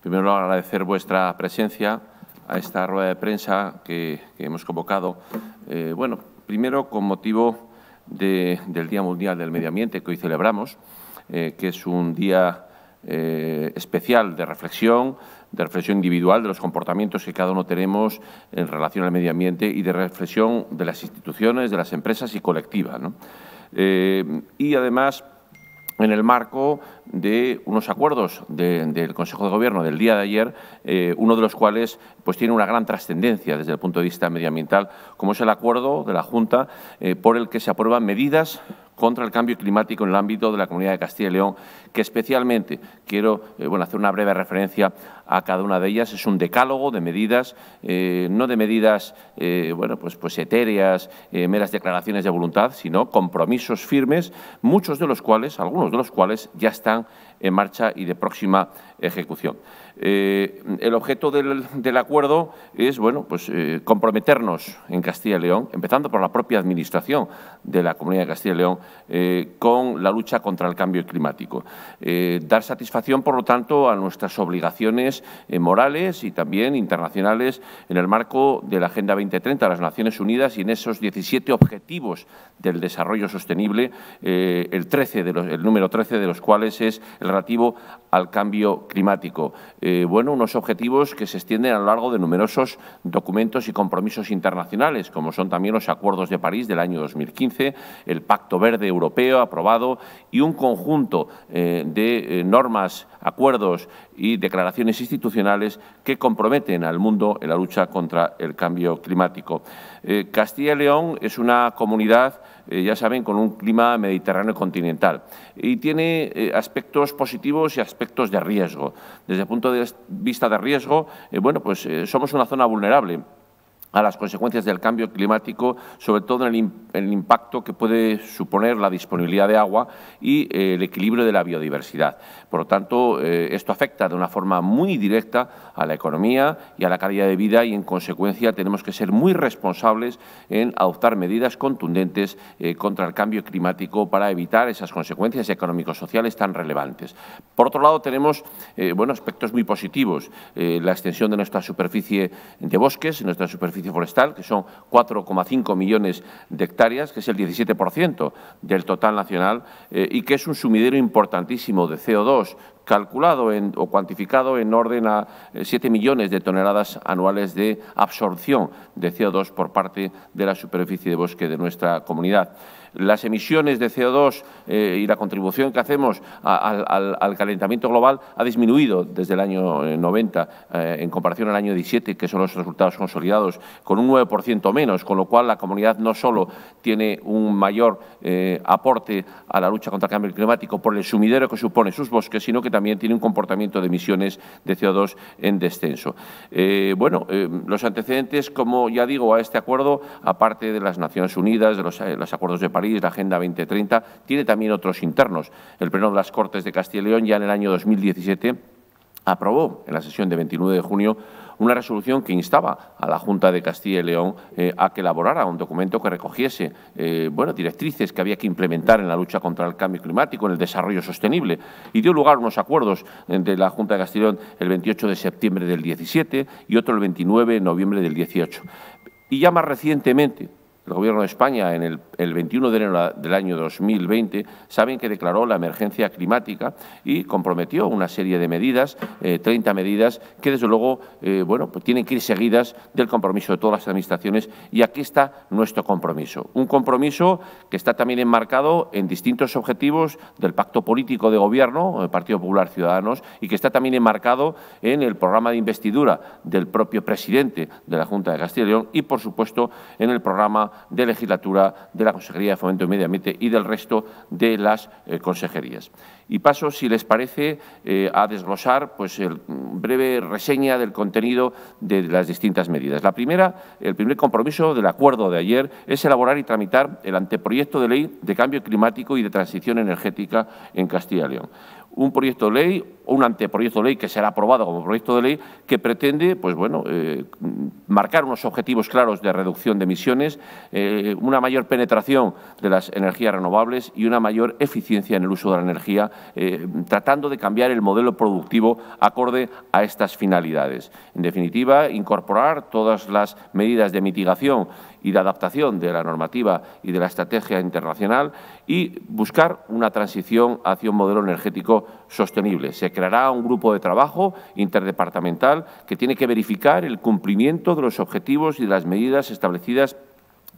Primero, agradecer vuestra presencia a esta rueda de prensa que, hemos convocado. Eh, bueno, primero con motivo del Día Mundial del Medio Ambiente que hoy celebramos, eh, que es un día eh, especial de reflexión, de reflexión individual de los comportamientos que cada uno tenemos en relación al medio ambiente y de reflexión de las instituciones, de las empresas y colectiva. y además en el marco de unos acuerdos del Consejo de Gobierno del día de ayer, eh, uno de los cuales pues, tiene una gran trascendencia desde el punto de vista medioambiental, como es el acuerdo de la Junta eh, por el que se aprueban medidas contra el cambio climático en el ámbito de la Comunidad de Castilla y León que especialmente quiero eh, hacer una breve referencia a cada una de ellas. Es un decálogo de medidas, eh, no de medidas eh, bueno, pues, pues etéreas, meras declaraciones de voluntad, sino compromisos firmes, muchos de los cuales, algunos de los cuales ya están en marcha y de próxima ejecución. el objeto del, del, acuerdo es bueno, pues, comprometernos en Castilla y León, empezando por la propia Administración de la Comunidad de Castilla y León, con la lucha contra el cambio climático. Eh, dar satisfacción, por lo tanto, a nuestras obligaciones eh, morales y también internacionales en el marco de la Agenda 2030 de las Naciones Unidas y en esos 17 objetivos del desarrollo sostenible, eh, el, 13 el número 13 de los cuales es el relativo al cambio climático. bueno, unos objetivos que se extienden a lo largo de numerosos documentos y compromisos internacionales, como son también los acuerdos de París del año 2015, el Pacto Verde Europeo aprobado y un conjunto eh, de eh, normas, acuerdos y declaraciones institucionales que comprometen al mundo en la lucha contra el cambio climático. Eh, Castilla y León es una comunidad, eh, ya saben, con un clima mediterráneo continental y tiene aspectos positivos y aspectos de riesgo. Desde el punto de vista de riesgo, bueno, pues somos una zona vulnerable a las consecuencias del cambio climático, sobre todo en el, impacto que puede suponer la disponibilidad de agua y eh, el equilibrio de la biodiversidad. Por lo tanto, eh, esto afecta de una forma muy directa a la economía y a la calidad de vida y, en consecuencia, tenemos que ser muy responsables en adoptar medidas contundentes eh, contra el cambio climático para evitar esas consecuencias económico-sociales tan relevantes. Por otro lado, tenemos eh, aspectos muy positivos. la extensión de nuestra superficie de bosques, nuestra superficie forestal, que son 4,5 millones de hectáreas, que es el 17% del total nacional y que es un sumidero importantísimo de CO2 calculado o cuantificado en orden a 7 eh, millones de toneladas anuales de absorción de CO2 por parte de la superficie de bosque de nuestra comunidad las emisiones de CO2 eh, y la contribución que hacemos al, calentamiento global ha disminuido desde el año 90 eh, eh, en comparación al año 17, que son los resultados consolidados, con un 9% menos, con lo cual la comunidad no solo tiene un mayor aporte a la lucha contra el cambio climático por el sumidero que supone sus bosques, sino que también tiene un comportamiento de emisiones de CO2 en descenso. bueno, los antecedentes, como ya digo, a este acuerdo, aparte de las Naciones Unidas, de los, acuerdos de la Agenda 2030, tiene también otros internos. El Pleno de las Cortes de Castilla y León ya en el año 2017 aprobó en la sesión de 29 de junio una resolución que instaba a la Junta de Castilla y León eh, a que elaborara un documento que recogiese eh, bueno, directrices que había que implementar en la lucha contra el cambio climático, en el desarrollo sostenible. Y dio lugar a unos acuerdos eh, de la Junta de Castilla y León el 28 de septiembre del 17 y otro el 29 de noviembre del 18. Y ya más recientemente, el Gobierno de España, en el, 21 de enero del año 2020, saben que declaró la emergencia climática y comprometió una serie de medidas, 30 eh, medidas, que desde luego eh, bueno, pues tienen que ir seguidas del compromiso de todas las administraciones y aquí está nuestro compromiso. Un compromiso que está también enmarcado en distintos objetivos del pacto político de gobierno, el eh, Partido Popular Ciudadanos, y que está también enmarcado en el programa de investidura del propio presidente de la Junta de Castilla y León y, por supuesto, en el programa de legislatura, de la Consejería de Fomento y Medio Ambiente y del resto de las eh, consejerías. Y paso, si les parece, eh, a desglosar pues, el mm, breve reseña del contenido de las distintas medidas. La primera, el primer compromiso del acuerdo de ayer es elaborar y tramitar el anteproyecto de ley de cambio climático y de transición energética en Castilla y León un proyecto de ley o un anteproyecto de ley que será aprobado como proyecto de ley que pretende, pues bueno, eh, marcar unos objetivos claros de reducción de emisiones, eh, una mayor penetración de las energías renovables y una mayor eficiencia en el uso de la energía, eh, tratando de cambiar el modelo productivo acorde a estas finalidades. En definitiva, incorporar todas las medidas de mitigación y de adaptación de la normativa y de la estrategia internacional y buscar una transición hacia un modelo energético sostenible. Se creará un grupo de trabajo interdepartamental que tiene que verificar el cumplimiento de los objetivos y de las medidas establecidas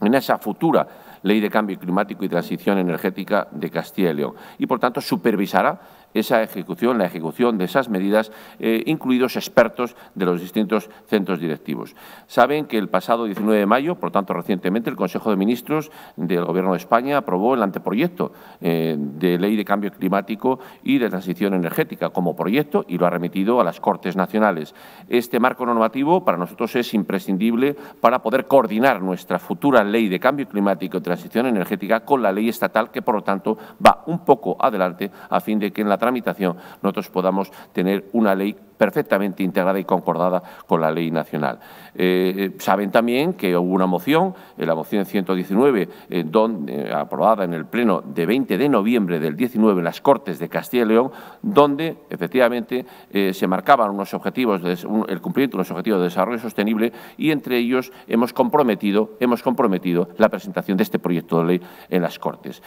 en esa futura ley de cambio climático y transición energética de Castilla y León. Y, por tanto, supervisará esa ejecución, la ejecución de esas medidas, eh, incluidos expertos de los distintos centros directivos. Saben que el pasado 19 de mayo, por tanto recientemente, el Consejo de Ministros del Gobierno de España aprobó el anteproyecto eh, de Ley de Cambio Climático y de Transición Energética como proyecto y lo ha remitido a las Cortes Nacionales. Este marco normativo para nosotros es imprescindible para poder coordinar nuestra futura Ley de Cambio Climático y Transición Energética con la ley estatal que, por lo tanto, va un poco adelante a fin de que en la tramitación nosotros podamos tener una ley perfectamente integrada y concordada con la ley nacional. Eh, eh, saben también que hubo una moción, eh, la moción 119, aprobada en el Pleno de 20 de noviembre del 19 en las Cortes de Castilla y León, donde efectivamente se marcaban unos objetivos, el cumplimiento de los objetivos de desarrollo sostenible y entre ellos hemos comprometido, hemos comprometido la presentación de este proyecto de ley en las Cortes.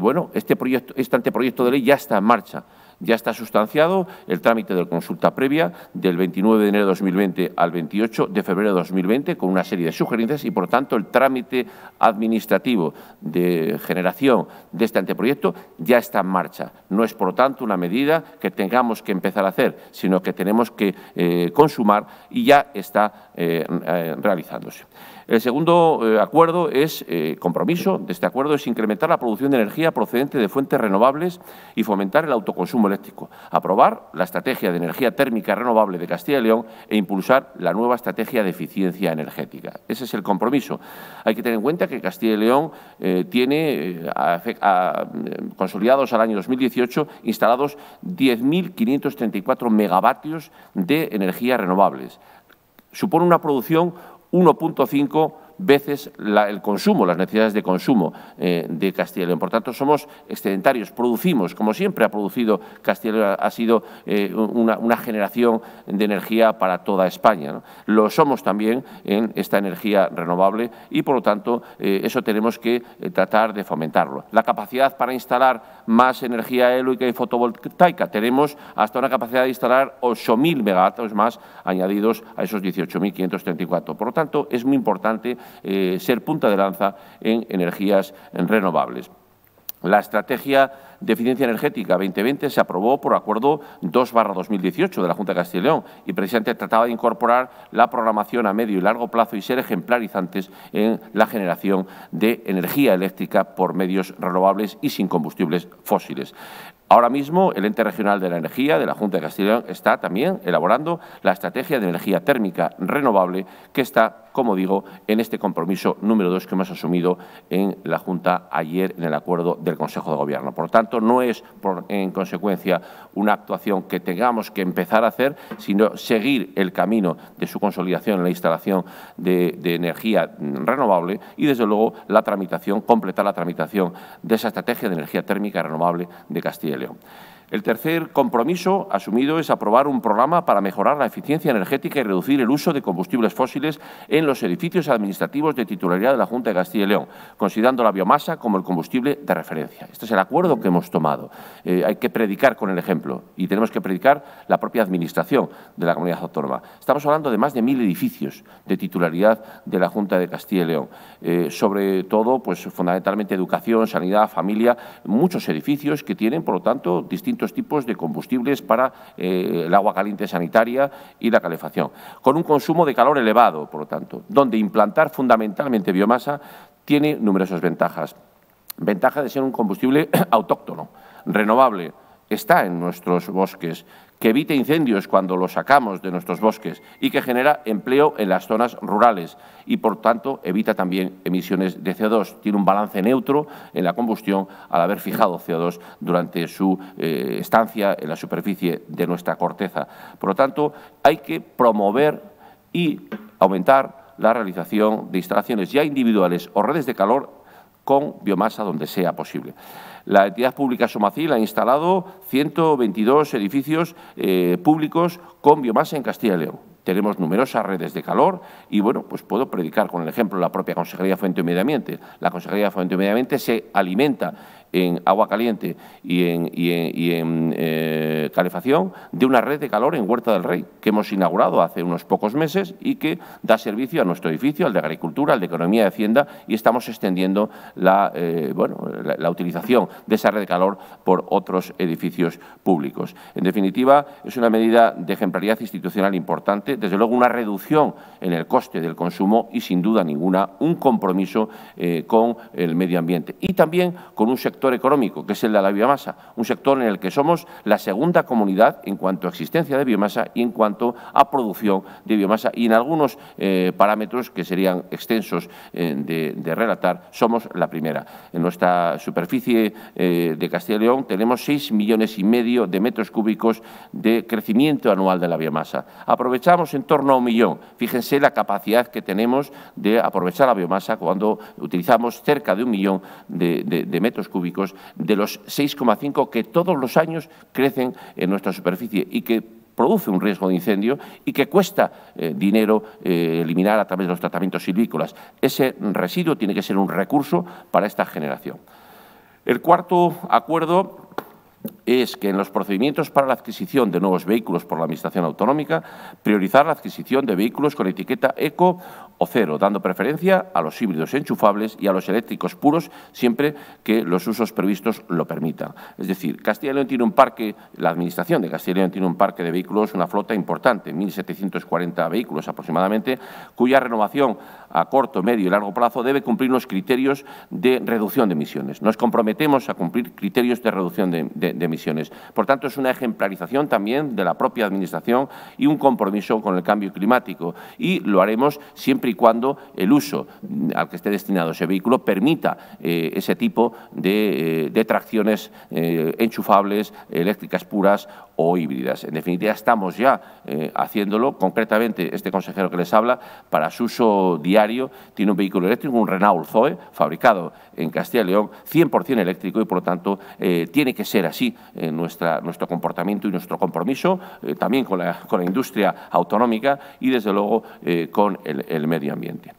bueno, este, proyecto, este anteproyecto de ley ya está en marcha. Ya está sustanciado el trámite de consulta previa del 29 de enero de 2020 al 28 de febrero de 2020 con una serie de sugerencias y, por tanto, el trámite administrativo de generación de este anteproyecto ya está en marcha. No es, por tanto, una medida que tengamos que empezar a hacer, sino que tenemos que eh, consumar y ya está eh, eh, realizándose. El segundo eh, acuerdo es, eh, compromiso de este acuerdo, es incrementar la producción de energía procedente de fuentes renovables y fomentar el autoconsumo eléctrico, aprobar la estrategia de energía térmica renovable de Castilla y León e impulsar la nueva estrategia de eficiencia energética. Ese es el compromiso. Hay que tener en cuenta que Castilla y León eh, tiene mm, consolidados al año 2018 instalados 10.534 megavatios de energías renovables supone una producción 1.5 veces el consumo, las necesidades de consumo eh, de Castilla y León. Por tanto, somos excedentarios, producimos, como siempre ha producido Castilla y León, ha sido eh, una, generación de energía para toda España. Lo somos también en esta energía renovable y, por lo tanto, eh, eso tenemos que tratar de fomentarlo. La capacidad para instalar más energía eólica y fotovoltaica. Tenemos hasta una capacidad de instalar 8.000 megavatios más añadidos a esos 18.534. Por lo tanto, es muy importante eh, ser punta de lanza en energías renovables. La estrategia de eficiencia energética 2020 se aprobó por acuerdo 2-2018 de la Junta de Castilla y León y precisamente trataba de incorporar la programación a medio y largo plazo y ser ejemplarizantes en la generación de energía eléctrica por medios renovables y sin combustibles fósiles. Ahora mismo, el ente regional de la energía de la Junta de Castilla está también elaborando la estrategia de energía térmica renovable que está como digo, en este compromiso número dos que hemos asumido en la Junta ayer en el acuerdo del Consejo de Gobierno. Por tanto, no es, en consecuencia, una actuación que tengamos que empezar a hacer, sino seguir el camino de su consolidación en la instalación de, energía renovable y, desde luego, la tramitación, completar la tramitación de esa estrategia de energía térmica renovable de Castilla y León. El tercer compromiso asumido es aprobar un programa para mejorar la eficiencia energética y reducir el uso de combustibles fósiles en los edificios administrativos de titularidad de la Junta de Castilla y León, considerando la biomasa como el combustible de referencia. Este es el acuerdo que hemos tomado. Eh, hay que predicar con el ejemplo y tenemos que predicar la propia administración de la comunidad autónoma. Estamos hablando de más de mil edificios de titularidad de la Junta de Castilla y León, eh, sobre todo, pues fundamentalmente educación, sanidad, familia, muchos edificios que tienen, por lo tanto, distintos tipos de combustibles para eh, el agua caliente sanitaria y la calefacción, con un consumo de calor elevado, por lo tanto, donde implantar fundamentalmente biomasa tiene numerosas ventajas. Ventaja de ser un combustible autóctono, renovable, está en nuestros bosques, que evite incendios cuando los sacamos de nuestros bosques y que genera empleo en las zonas rurales y, por tanto, evita también emisiones de CO2. Tiene un balance neutro en la combustión al haber fijado CO2 durante su eh, estancia en la superficie de nuestra corteza. Por lo tanto, hay que promover y aumentar la realización de instalaciones ya individuales o redes de calor con biomasa donde sea posible. La entidad pública Somacil ha instalado 122 edificios eh, públicos con biomasa en Castilla y León. Tenemos numerosas redes de calor y, bueno, pues puedo predicar con el ejemplo de la propia Consejería de Fuente y Medio Ambiente. La Consejería de Fuente y Medio Ambiente se alimenta en agua caliente y en, y eh, calefacción de una red de calor en Huerta del Rey, que hemos inaugurado hace unos pocos meses y que da servicio a nuestro edificio, al de Agricultura, al de Economía y Hacienda, y estamos extendiendo la, eh, bueno, la, utilización de esa red de calor por otros edificios públicos. En definitiva, es una medida de ejemplaridad institucional importante, desde luego una reducción en el coste del consumo y, sin duda ninguna, un compromiso eh, con el medio ambiente y también con un sector sector económico, que es el de la biomasa, un sector en el que somos la segunda comunidad en cuanto a existencia de biomasa y en cuanto a producción de biomasa y en algunos eh, parámetros que serían extensos eh, de, relatar, somos la primera. En nuestra superficie eh, de Castilla y León tenemos seis millones y medio de metros cúbicos de crecimiento anual de la biomasa. Aprovechamos en torno a un millón. Fíjense la capacidad que tenemos de aprovechar la biomasa cuando utilizamos cerca de un millón de metros cúbicos de los 6,5 que todos los años crecen en nuestra superficie y que produce un riesgo de incendio y que cuesta eh, dinero eh, eliminar a través de los tratamientos silvícolas. Ese residuo tiene que ser un recurso para esta generación. El cuarto acuerdo es que en los procedimientos para la adquisición de nuevos vehículos por la Administración Autonómica, priorizar la adquisición de vehículos con etiqueta eco o cero, dando preferencia a los híbridos enchufables y a los eléctricos puros siempre que los usos previstos lo permitan. Es decir, Castilla León tiene un parque, la Administración de Castilla y León tiene un parque de vehículos, una flota importante, 1.740 vehículos aproximadamente, cuya renovación a corto, medio y largo plazo debe cumplir los criterios de reducción de emisiones. Nos comprometemos a cumplir criterios de reducción de, de emisiones. Por tanto, es una ejemplarización también de la propia Administración y un compromiso con el cambio climático. Y lo haremos siempre y cuando el uso al que esté destinado ese vehículo permita eh, ese tipo de, eh, tracciones eh, enchufables, eléctricas puras o híbridas. En definitiva, estamos ya haciéndolo. Concretamente, este consejero que les habla, para su uso diario, tiene un vehículo eléctrico, un Renault Zoe, fabricado en Castilla y León, 100% eléctrico y, por lo tanto, tiene que ser así nuestra, nuestro comportamiento y nuestro compromiso, también con la, industria autonómica y, desde luego, con el, el medio ambiente.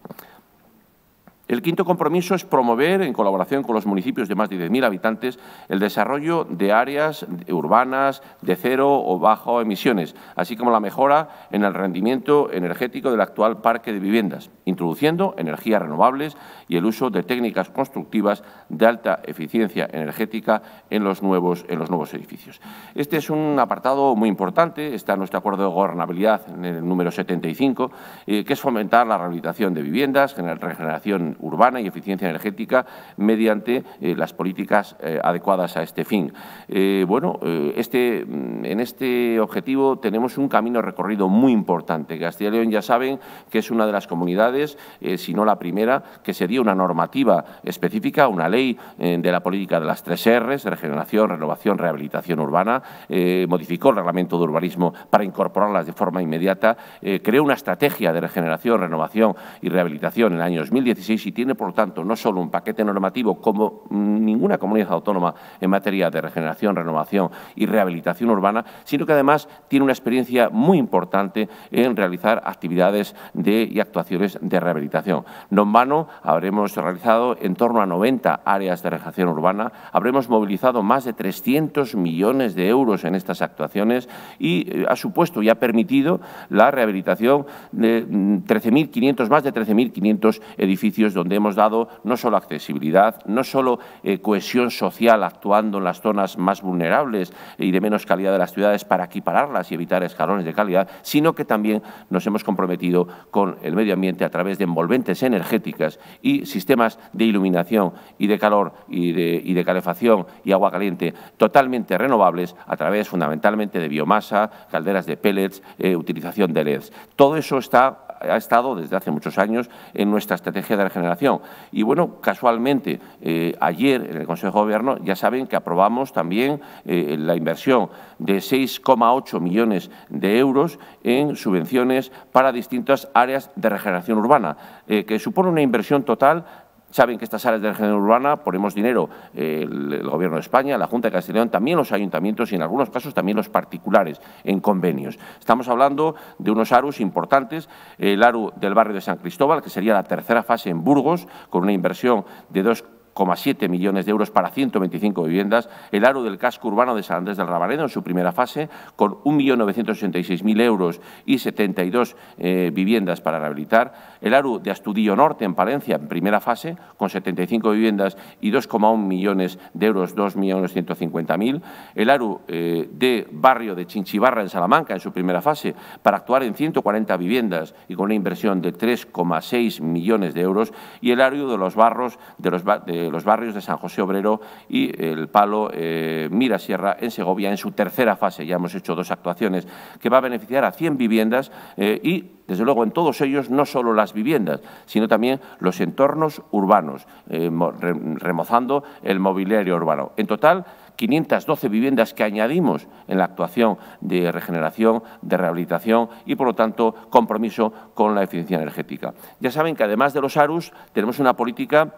El quinto compromiso es promover, en colaboración con los municipios de más de 10.000 habitantes, el desarrollo de áreas urbanas de cero o bajo emisiones, así como la mejora en el rendimiento energético del actual parque de viviendas, introduciendo energías renovables y el uso de técnicas constructivas de alta eficiencia energética en los nuevos, edificios. Este es un apartado muy importante, está en nuestro acuerdo de gobernabilidad en el número 75, eh, que es fomentar la rehabilitación de viviendas, regeneración urbana y eficiencia energética mediante eh, las políticas eh, adecuadas a este fin. Eh, bueno, este, mm, en este objetivo tenemos un camino recorrido muy importante. Castilla y León ya saben que es una de las comunidades, si no la primera, que sería una normativa específica, una ley de la política de las tres R's, regeneración, renovación, rehabilitación urbana, modificó el reglamento de urbanismo para incorporarlas de forma inmediata, creó una estrategia de regeneración, renovación y rehabilitación en el año 2016 y tiene, por lo tanto, no solo un paquete normativo como ninguna comunidad autónoma en materia de regeneración, renovación y rehabilitación urbana, sino que además tiene una experiencia muy importante en realizar actividades de, y actuaciones de rehabilitación. No en vano, habremos realizado en torno a 90 áreas de regeneración urbana, habremos movilizado más de 300 millones de euros en estas actuaciones y eh, ha supuesto y ha permitido la rehabilitación de 13.500, mm, más de 13.500 edificios donde hemos dado no solo accesibilidad, no solo eh, cohesión social actuando en las zonas más vulnerables y de menos calidad de las ciudades para equipararlas y evitar escalones de calidad, sino que también nos hemos comprometido con el medio ambiente a través de envolventes energéticas y sistemas de iluminación y de calor y de, calefacción y agua caliente totalmente renovables a través fundamentalmente de biomasa, calderas de pellets, eh, utilización de LEDs. Todo eso está ha estado desde hace muchos años en nuestra estrategia de regeneración. Y bueno, casualmente, eh, ayer en el Consejo de Gobierno ya saben que aprobamos también eh, la inversión de 6,8 millones de euros en subvenciones para distintas áreas de regeneración urbana, eh, que supone una inversión total Saben que estas áreas de género urbana ponemos dinero eh, el, Gobierno de España, la Junta de Castellón, también los ayuntamientos y en algunos casos también los particulares en convenios. Estamos hablando de unos ARUs importantes, el ARU del barrio de San Cristóbal, que sería la tercera fase en Burgos, con una inversión de dos 7 millones de euros para 125 viviendas, el aro del casco urbano de San Andrés del rabaredo en su primera fase, con 1.986.000 euros y 72 eh, viviendas para rehabilitar, el aro de Astudillo Norte en Palencia en primera fase, con 75 viviendas y 2,1 millones de euros, 2.150.000, el aro eh, de Barrio de Chinchibarra en Salamanca en su primera fase, para actuar en 140 viviendas y con una inversión de 3,6 millones de euros, y el aro de los barros de los de eh, los barrios de San José Obrero y el Palo eh, Mirasierra Mira Sierra en Segovia en su tercera fase. Ya hemos hecho dos actuaciones que va a beneficiar a 100 viviendas eh, y desde luego, en todos ellos, no solo las viviendas, sino también los entornos urbanos, remozando el mobiliario urbano. En total, 512 viviendas que añadimos en la actuación de regeneración, de rehabilitación y, por lo tanto, compromiso con la eficiencia energética. Ya saben que, además de los ARUS, tenemos una política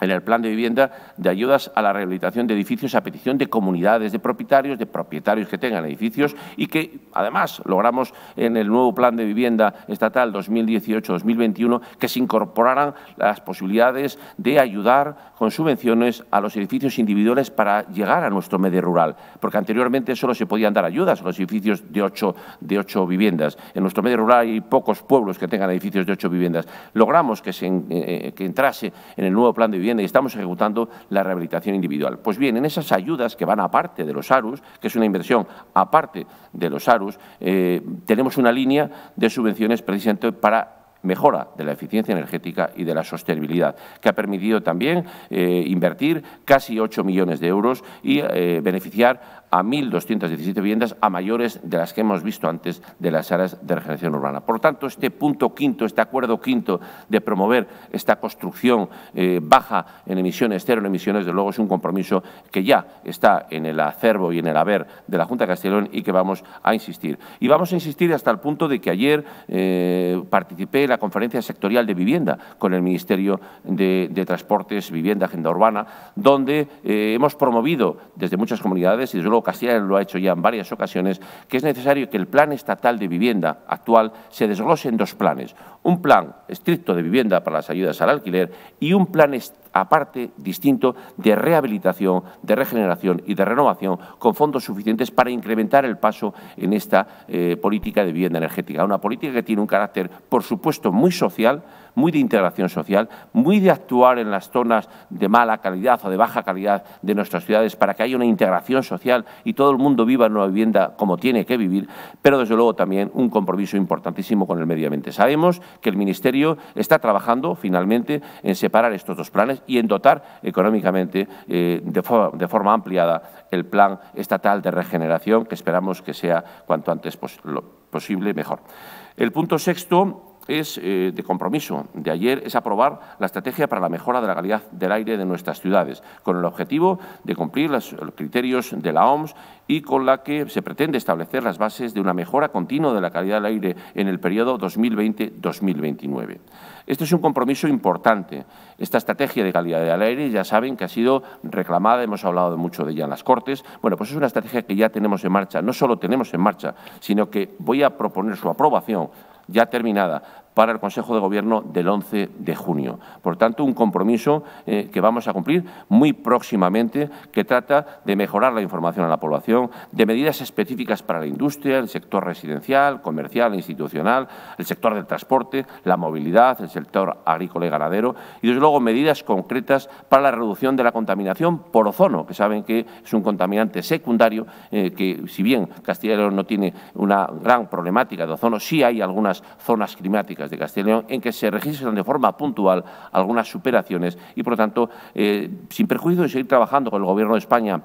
en el plan de vivienda de ayudas a la rehabilitación de edificios a petición de comunidades de propietarios, de propietarios que tengan edificios y que además logramos en el nuevo plan de vivienda estatal 2018-2021 que se incorporaran las posibilidades de ayudar con subvenciones a los edificios individuales para llegar a nuestro medio rural, porque anteriormente solo se podían dar ayudas a los edificios de ocho, de ocho viviendas. En nuestro medio rural hay pocos pueblos que tengan edificios de ocho viviendas. Logramos que, se, eh, eh, que entrase en el nuevo plan de y estamos ejecutando la rehabilitación individual. Pues bien, en esas ayudas que van aparte de los ARUS, que es una inversión aparte de los ARUS, eh, tenemos una línea de subvenciones precisamente para mejora de la eficiencia energética y de la sostenibilidad, que ha permitido también eh, invertir casi 8 millones de euros y eh, beneficiar a 1.217 viviendas a mayores de las que hemos visto antes de las áreas de regeneración urbana. Por tanto, este punto quinto, este acuerdo quinto de promover esta construcción eh, baja en emisiones, cero en emisiones, de luego es un compromiso que ya está en el acervo y en el haber de la Junta de Castellón y que vamos a insistir. Y vamos a insistir hasta el punto de que ayer eh, participé en la conferencia sectorial de vivienda con el Ministerio de, Transportes, Vivienda, Agenda Urbana, donde eh, hemos promovido desde muchas comunidades y desde luego Castilla lo ha hecho ya en varias ocasiones, que es necesario que el plan estatal de vivienda actual se desglose en dos planes. Un plan estricto de vivienda para las ayudas al alquiler y un plan aparte, distinto, de rehabilitación, de regeneración y de renovación con fondos suficientes para incrementar el paso en esta eh, política de vivienda energética. Una política que tiene un carácter, por supuesto, muy social, muy de integración social, muy de actuar en las zonas de mala calidad o de baja calidad de nuestras ciudades para que haya una integración social y todo el mundo viva en una vivienda como tiene que vivir, pero desde luego también un compromiso importantísimo con el medio ambiente. Sabemos que el Ministerio está trabajando finalmente en separar estos dos planes y en dotar económicamente eh, de, forma ampliada el plan estatal de regeneración que esperamos que sea cuanto antes posible mejor. El punto sexto es eh, de compromiso de ayer es aprobar la estrategia para la mejora de la calidad del aire de nuestras ciudades, con el objetivo de cumplir los criterios de la OMS y con la que se pretende establecer las bases de una mejora continua de la calidad del aire en el periodo 2020-2029. Este es un compromiso importante. Esta estrategia de calidad del aire ya saben que ha sido reclamada, hemos hablado mucho de ella en las Cortes. Bueno, pues es una estrategia que ya tenemos en marcha. No solo tenemos en marcha, sino que voy a proponer su aprobación ya terminada, para el Consejo de Gobierno del 11 de junio. Por tanto, un compromiso eh, que vamos a cumplir muy próximamente, que trata de mejorar la información a la población, de medidas específicas para la industria, el sector residencial, comercial, e institucional, el sector del transporte, la movilidad, el sector agrícola y ganadero, y desde luego medidas concretas para la reducción de la contaminación por ozono, que saben que es un contaminante secundario, eh, que si bien Castilla y León no tiene una gran problemática de ozono, sí hay algunas zonas climáticas de Castilla y León en que se registran de forma puntual algunas superaciones y, por lo tanto, eh, sin perjuicio de seguir trabajando con el Gobierno de España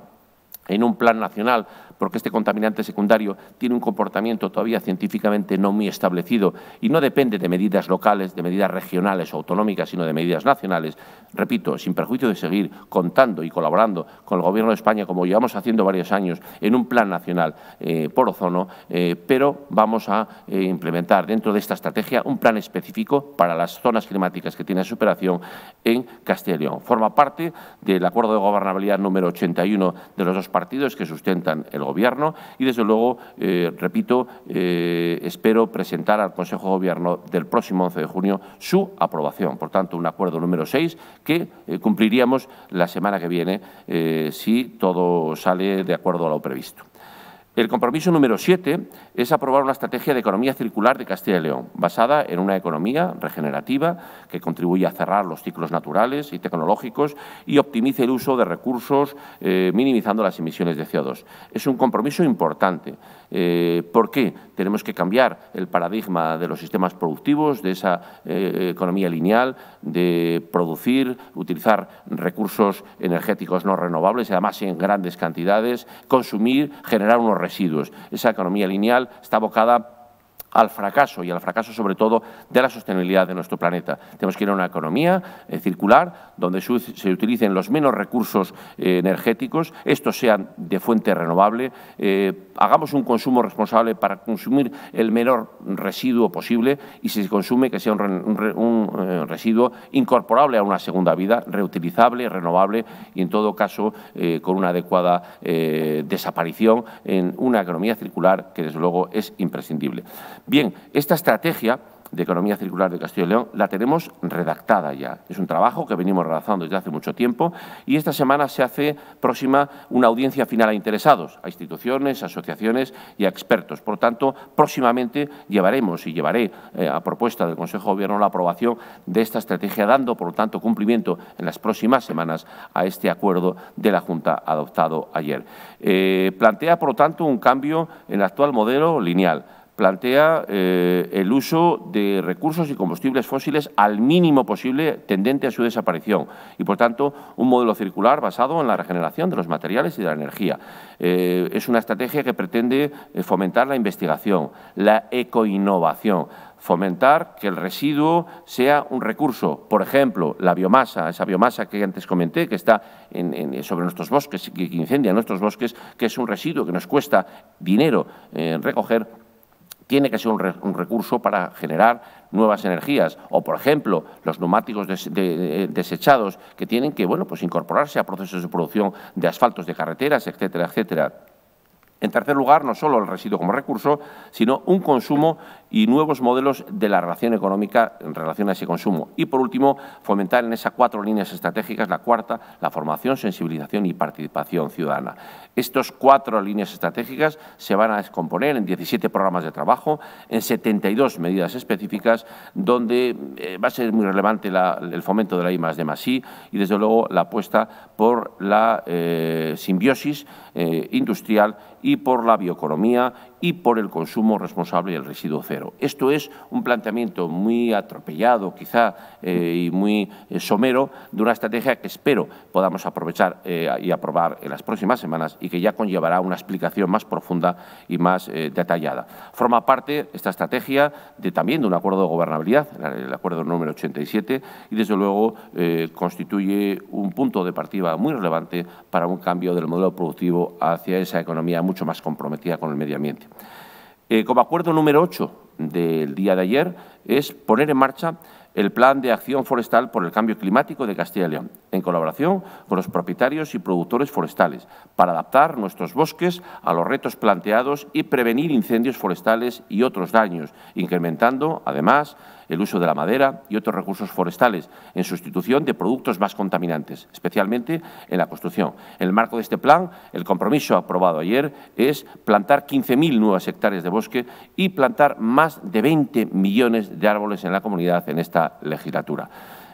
en un plan nacional porque este contaminante secundario tiene un comportamiento todavía científicamente no muy establecido y no depende de medidas locales, de medidas regionales o autonómicas, sino de medidas nacionales. Repito, sin perjuicio de seguir contando y colaborando con el Gobierno de España, como llevamos haciendo varios años, en un plan nacional eh, por ozono, eh, pero vamos a eh, implementar dentro de esta estrategia un plan específico para las zonas climáticas que tienen superación en Castilla y León. Forma parte del acuerdo de gobernabilidad número 81 de los dos partidos que sustentan el Gobierno y, desde luego, eh, repito, eh, espero presentar al Consejo de Gobierno del próximo 11 de junio su aprobación. Por tanto, un acuerdo número 6 que eh, cumpliríamos la semana que viene si todo sale de acuerdo a lo previsto. El compromiso número siete es aprobar una estrategia de economía circular de Castilla y León, basada en una economía regenerativa que contribuye a cerrar los ciclos naturales y tecnológicos y optimice el uso de recursos, eh, minimizando las emisiones de CO2. Es un compromiso importante. Eh, porque Tenemos que cambiar el paradigma de los sistemas productivos, de esa eh, economía lineal, de producir, utilizar recursos energéticos no renovables, y además en grandes cantidades, consumir, generar unos residuos. Esa economía lineal está abocada al fracaso y al fracaso sobre todo de la sostenibilidad de nuestro planeta. Tenemos que ir a una economía eh, circular donde se utilicen los menos recursos eh, energéticos, estos sean de fuente renovable, eh, hagamos un consumo responsable para consumir el menor residuo posible y si se consume que sea un residuo incorporable a una segunda vida, reutilizable, renovable y en todo caso con una adecuada desaparición en una economía circular que desde luego es imprescindible. Bien, esta estrategia de economía circular de Castilla y León la tenemos redactada ya. Es un trabajo que venimos realizando desde hace mucho tiempo y esta semana se hace próxima una audiencia final a interesados, a instituciones, a asociaciones y a expertos. Por tanto, próximamente llevaremos y llevaré eh, a propuesta del Consejo de Gobierno la aprobación de esta estrategia, dando, por lo tanto, cumplimiento en las próximas semanas a este acuerdo de la Junta adoptado ayer. Eh, plantea, por lo tanto, un cambio en el actual modelo lineal plantea eh, el uso de recursos y combustibles fósiles al mínimo posible tendente a su desaparición y, por tanto, un modelo circular basado en la regeneración de los materiales y de la energía. Eh, es una estrategia que pretende eh, fomentar la investigación, la ecoinnovación, fomentar que el residuo sea un recurso. Por ejemplo, la biomasa, esa biomasa que antes comenté, que está sobre nuestros bosques, que incendia nuestros bosques, que es un residuo que nos cuesta dinero recoger, tiene que ser un, recurso para generar nuevas energías o, por ejemplo, los neumáticos desechados que tienen que bueno, pues incorporarse a procesos de producción de asfaltos de carreteras, etcétera, etcétera. En tercer lugar, no solo el residuo como recurso, sino un consumo y nuevos modelos de la relación económica en relación a ese consumo. Y, por último, fomentar en esas cuatro líneas estratégicas, la cuarta, la formación, sensibilización y participación ciudadana. Estas cuatro líneas estratégicas se van a descomponer en 17 programas de trabajo, en 72 medidas específicas, donde eh, va a ser muy relevante el fomento de la I de y, desde luego, la apuesta por la eh, simbiosis eh, industrial y por la bioeconomía y por el consumo responsable y el residuo cero. Esto es un planteamiento muy atropellado, quizá, eh, y muy eh, somero de una estrategia que espero podamos aprovechar eh, y aprobar en las próximas semanas y que ya conllevará una explicación más profunda y más detallada. Forma parte esta estrategia también de un acuerdo de gobernabilidad, el acuerdo número 87, y desde luego constituye un punto de partida muy relevante para un cambio del modelo productivo hacia esa economía mucho más comprometida con el medio ambiente. Eh, como acuerdo número 8 del día de ayer es poner en marcha el Plan de Acción Forestal por el Cambio Climático de Castilla y León, en colaboración con los propietarios y productores forestales, para adaptar nuestros bosques a los retos planteados y prevenir incendios forestales y otros daños, incrementando, además, el uso de la madera y otros recursos forestales en sustitución de productos más contaminantes, especialmente en la construcción. En el marco de este plan, el compromiso aprobado ayer es plantar 15.000 nuevas hectáreas de bosque y plantar más de 20 millones de árboles en la comunidad en esta legislatura.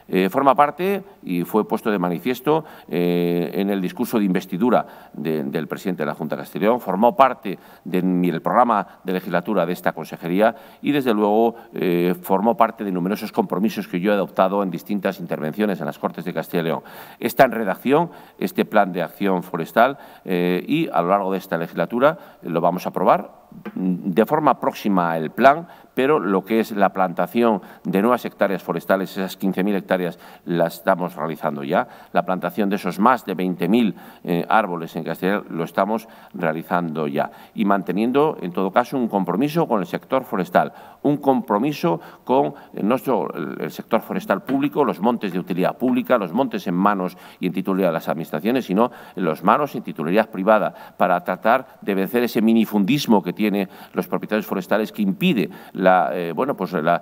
Eh, forma parte y fue puesto de manifiesto eh, en el discurso de investidura del presidente de la Junta de León, formó parte del programa de legislatura de esta consejería y, desde luego, eh, formó parte de numerosos compromisos que yo he adoptado en distintas intervenciones en las Cortes de Castilla y León. Está en redacción este plan de acción forestal eh, y, a lo largo de esta legislatura, lo vamos a aprobar de forma próxima al plan, pero lo que es la plantación de nuevas hectáreas forestales, esas 15.000 hectáreas las damos realizando ya. La plantación de esos más de 20.000 eh, árboles en Castellar lo estamos realizando ya. Y manteniendo, en todo caso, un compromiso con el sector forestal, un compromiso con eh, no nuestro, el sector forestal público, los montes de utilidad pública, los montes en manos y en titularidad de las administraciones, sino en los manos y en titularidad privada, para tratar de vencer ese minifundismo que tienen los propietarios forestales que impide la, eh, bueno, pues la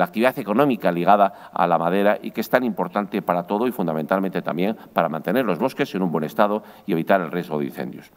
actividad económica ligada a la madera y que es tan importante para todo y fundamentalmente también para mantener los bosques en un buen estado y evitar el riesgo de incendios.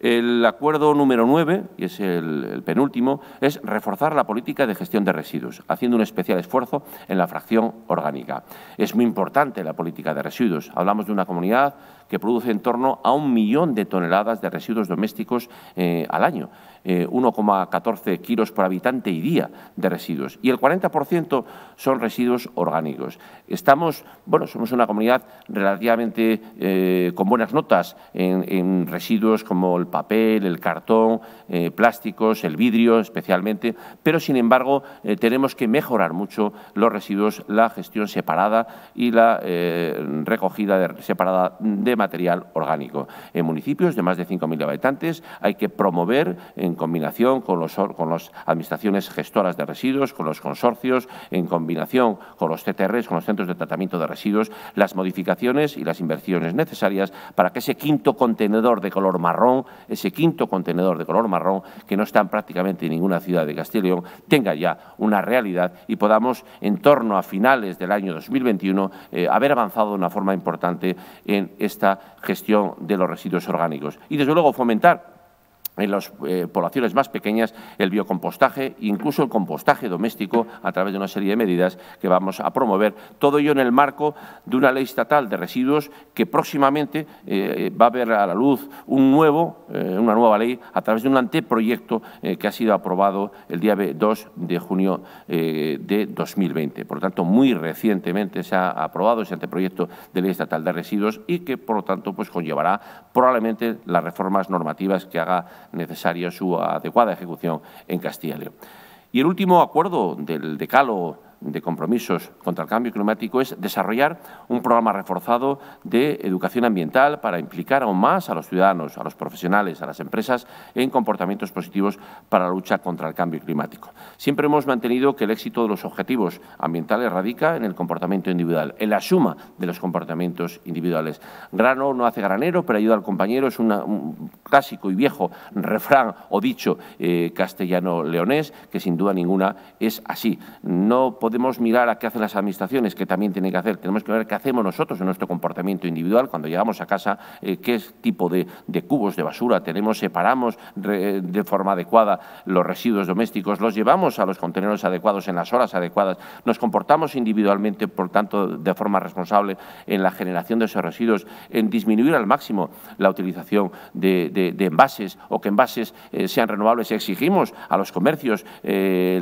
El acuerdo número 9, y es el, penúltimo, es reforzar la política de gestión de residuos, haciendo un especial esfuerzo en la fracción orgánica. Es muy importante la política de residuos. Hablamos de una comunidad que produce en torno a un millón de toneladas de residuos domésticos eh, al año 1,14 eh, kilos por habitante y día de residuos y el 40% son residuos orgánicos. Estamos, bueno, somos una comunidad relativamente eh, con buenas notas en, residuos como el papel, el cartón, eh, plásticos, el vidrio especialmente, pero sin embargo tenemos que mejorar mucho los residuos, la gestión separada y la recogida separada de material orgánico. En municipios de más de 5.000 habitantes hay que promover en en combinación con, los, con las administraciones gestoras de residuos, con los consorcios, en combinación con los CTRs, con los centros de tratamiento de residuos, las modificaciones y las inversiones necesarias para que ese quinto contenedor de color marrón, ese quinto contenedor de color marrón, que no está en prácticamente en ninguna ciudad de Castilla y León, tenga ya una realidad y podamos, en torno a finales del año 2021, eh, haber avanzado de una forma importante en esta gestión de los residuos orgánicos. Y, desde luego, fomentar en las eh, poblaciones más pequeñas el biocompostaje, incluso el compostaje doméstico a través de una serie de medidas que vamos a promover. Todo ello en el marco de una ley estatal de residuos que próximamente eh, va a ver a la luz un nuevo, eh, una nueva ley a través de un anteproyecto que ha sido aprobado el día 2 de junio de 2020. Por lo tanto, muy recientemente se ha aprobado ese anteproyecto de ley estatal de residuos y que, por lo tanto, pues conllevará probablemente las reformas normativas que haga necesaria su adecuada ejecución en Castilla y León. Y el último acuerdo del decalo de compromisos contra el cambio climático es desarrollar un programa reforzado de educación ambiental para implicar aún más a los ciudadanos, a los profesionales, a las empresas en comportamientos positivos para la lucha contra el cambio climático. Siempre hemos mantenido que el éxito de los objetivos ambientales radica en el comportamiento individual, en la suma de los comportamientos individuales. Grano no hace granero, pero ayuda al compañero es un clásico y viejo refrán o dicho eh, castellano-leonés que sin duda ninguna es así. No podemos podemos mirar a qué hacen las administraciones, que también tienen que hacer. Tenemos que ver qué hacemos nosotros en nuestro comportamiento individual cuando llegamos a casa, eh, qué tipo de, cubos de basura tenemos, separamos de forma adecuada los residuos domésticos, los llevamos a los contenedores adecuados en las horas adecuadas, nos comportamos individualmente, por tanto, de forma responsable en la generación de esos residuos, en disminuir al máximo la utilización de, envases o que envases eh, sean renovables. y Exigimos a los comercios eh,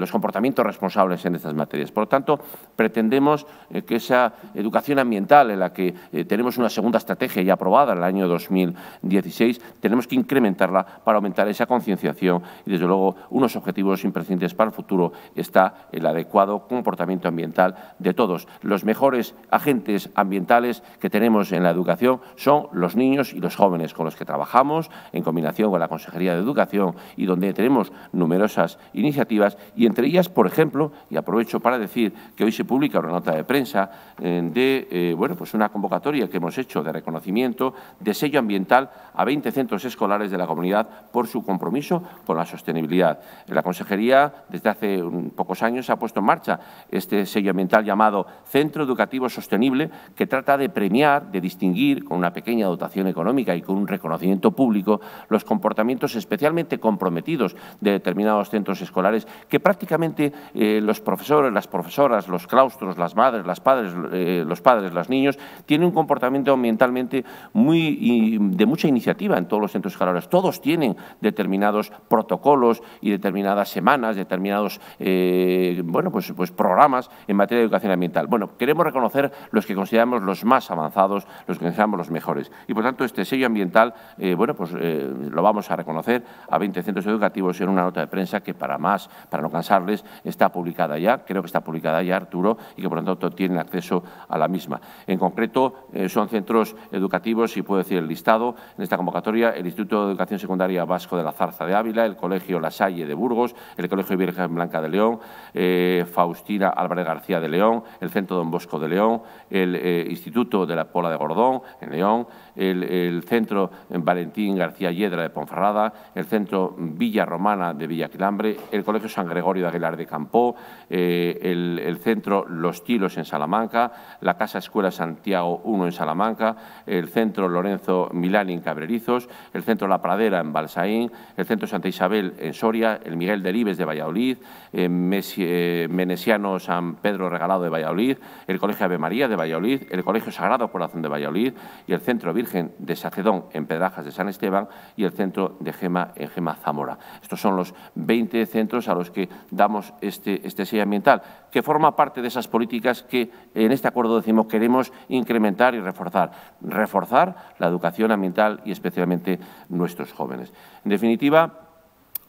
los comportamientos responsables en estas materias. Por lo tanto, pretendemos eh, que esa educación ambiental en la que eh, tenemos una segunda estrategia ya aprobada en el año 2016, tenemos que incrementarla para aumentar esa concienciación y, desde luego, unos objetivos imprescindibles para el futuro está el adecuado comportamiento ambiental de todos. Los mejores agentes ambientales que tenemos en la educación son los niños y los jóvenes con los que trabajamos en combinación con la Consejería de Educación y donde tenemos numerosas iniciativas y entre ellas, por ejemplo, y aprovecho para decir que hoy se publica una nota de prensa eh, de eh, bueno, pues una convocatoria que hemos hecho de reconocimiento de sello ambiental a 20 centros escolares de la comunidad por su compromiso con la sostenibilidad. La Consejería, desde hace pocos años, ha puesto en marcha este sello ambiental llamado Centro Educativo Sostenible, que trata de premiar, de distinguir, con una pequeña dotación económica y con un reconocimiento público, los comportamientos especialmente comprometidos de determinados centros escolares que prácticamente eh, los profesores, las profesoras, los claustros, las madres, las padres, eh, los padres, los niños, tienen un comportamiento ambientalmente muy, de mucha iniciativa en todos los centros escolares. Todos tienen determinados protocolos y determinadas semanas, determinados eh, bueno, pues, pues programas en materia de educación ambiental. Bueno, queremos reconocer los que consideramos los más avanzados, los que consideramos los mejores. Y por tanto, este sello ambiental, eh, bueno, pues lo vamos a reconocer a 20 centros educativos en una nota de prensa que para más, para no cansarles, está publicada creo que está publicada ya Arturo, y que por lo tanto tienen acceso a la misma. En concreto, eh, son centros educativos, si puedo decir el listado, en esta convocatoria, el Instituto de Educación Secundaria Vasco de la Zarza de Ávila, el Colegio La Salle de Burgos, el Colegio Virgen Blanca de León, eh, Faustina Álvarez García de León, el Centro Don Bosco de León, el eh, Instituto de la Pola de Gordón en León, el, Centro Valentín García Yedra de Ponferrada, el Centro Villa Romana de Villaquilambre, el Colegio San Gregorio de Aguilar de Campó, eh, el, centro Los Tilos en Salamanca, la Casa Escuela Santiago I en Salamanca, el centro Lorenzo Milani en Cabrerizos, el centro La Pradera en Balsaín, el centro Santa Isabel en Soria, el Miguel Delibes de Valladolid, el eh, eh, Menesiano San Pedro Regalado de Valladolid, el Colegio Ave María de Valladolid, el Colegio Sagrado Corazón de Valladolid y el Centro Virgen de Sacedón en Pedrajas de San Esteban y el Centro de Gema en Gema Zamora. Estos son los 20 centros a los que damos este, este ambiental que forma parte de esas políticas que en este acuerdo decimos queremos incrementar y reforzar. Reforzar la educación ambiental y especialmente nuestros jóvenes. En definitiva,